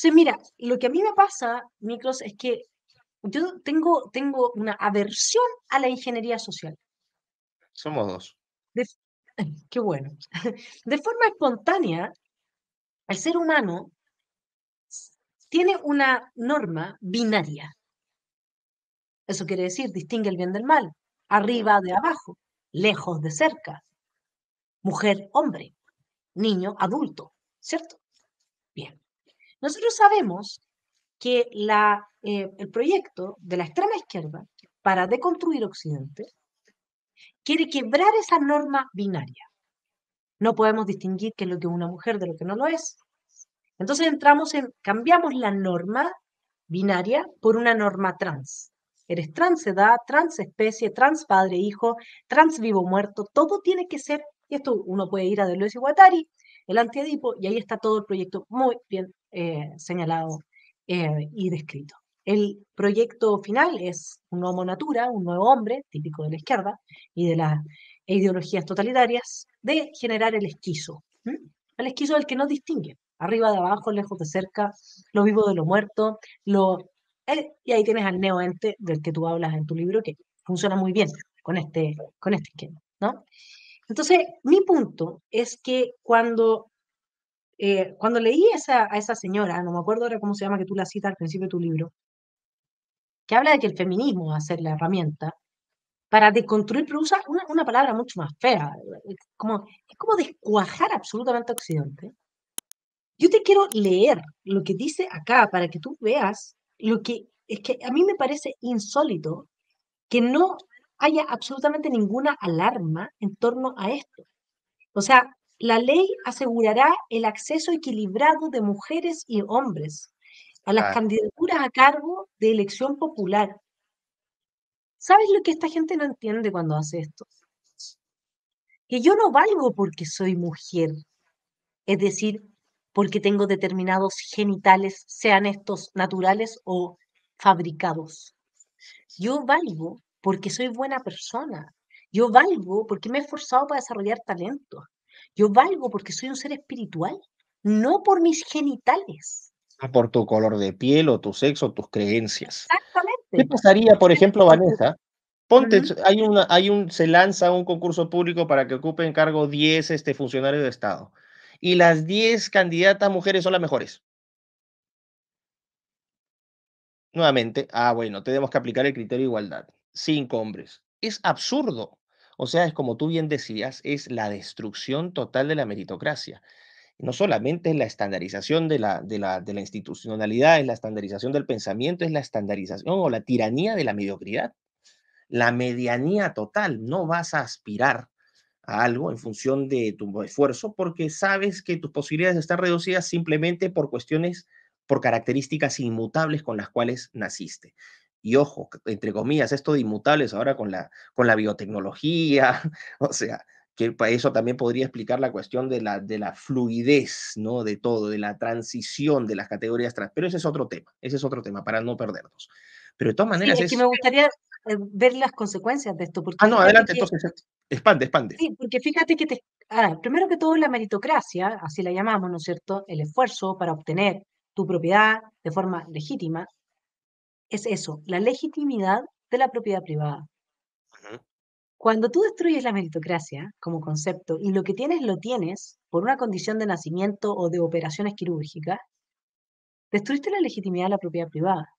Sí, mira, lo que a mí me pasa, micros, es que yo tengo, tengo una aversión a la ingeniería social. Somos dos. qué bueno. De forma espontánea, el ser humano tiene una norma binaria. Eso quiere decir, distingue el bien del mal, arriba de abajo, lejos de cerca, mujer, hombre, niño, adulto, ¿cierto? Bien. Nosotros sabemos que la, eh, el proyecto de la extrema izquierda para deconstruir Occidente quiere quebrar esa norma binaria. No podemos distinguir qué es lo que es una mujer de lo que no lo es. Entonces entramos en, cambiamos la norma binaria por una norma trans. Eres trans edad, trans especie, trans padre, hijo, trans vivo muerto, todo tiene que ser, y esto uno puede ir a Deleuze y Guattari, el antiedipo, y ahí está todo el proyecto muy bien eh, señalado eh, y descrito. El proyecto final es un homo natura, un nuevo hombre, típico de la izquierda y de las ideologías totalitarias, de generar el esquizo. El esquizo del que no distingue, arriba de abajo, lejos de cerca, lo vivo de lo muerto, lo... Eh, y ahí tienes al neoente del que tú hablas en tu libro, que funciona muy bien con este, con este esquema. ¿no? Entonces, mi punto es que cuando eh, cuando leí esa, a esa señora, no me acuerdo ahora cómo se llama, que tú la citas al principio de tu libro, que habla de que el feminismo va a ser la herramienta para deconstruir, pero usa una, palabra mucho más fea, como, es como descuajar absolutamente Occidente. Yo te quiero leer lo que dice acá para que tú veas lo que es que a mí me parece insólito que no haya absolutamente ninguna alarma en torno a esto. O sea, la ley asegurará el acceso equilibrado de mujeres y hombres a las candidaturas a cargo de elección popular. ¿Sabes lo que esta gente no entiende cuando hace esto? Que yo no valgo porque soy mujer, es decir, porque tengo determinados genitales, sean estos naturales o fabricados. Yo valgo porque soy buena persona. Yo valgo porque me he esforzado para desarrollar talento. Yo valgo porque soy un ser espiritual, no por mis genitales. Ah, por tu color de piel o tu sexo, tus creencias. Exactamente. ¿Qué pasaría, por ejemplo, Vanessa? Ponte, hay una, hay un, se lanza un concurso público para que ocupen cargo 10 este, funcionarios de Estado. Y las 10 candidatas mujeres son las mejores. Nuevamente, ah, bueno, tenemos que aplicar el criterio de igualdad. Cinco hombres. Es absurdo. O sea, es como tú bien decías, es la destrucción total de la meritocracia. No solamente es la estandarización de la, de la, de la institucionalidad, es la estandarización del pensamiento, es la estandarización o la tiranía de la mediocridad. La medianía total, no vas a aspirar a algo en función de tu esfuerzo porque sabes que tus posibilidades están reducidas simplemente por cuestiones por características inmutables con las cuales naciste y ojo, entre comillas, esto de inmutables ahora con la, con la biotecnología, o sea, que eso también podría explicar la cuestión de la, de la fluidez, ¿no? De todo, de la transición de las categorías trans. Pero ese es otro tema, ese es otro tema para no perdernos. Pero de todas maneras... es, que me gustaría eh, ver las consecuencias de esto. Porque ah, no, adelante, entonces, expande, expande. Sí, porque fíjate que, te... Ah, primero que todo, la meritocracia, así la llamamos, ¿no es cierto? El esfuerzo para obtener tu propiedad de forma legítima, es eso, la legitimidad de la propiedad privada. Cuando tú destruyes la meritocracia como concepto y lo que tienes lo tienes por una condición de nacimiento o de operaciones quirúrgicas, destruiste la legitimidad de la propiedad privada.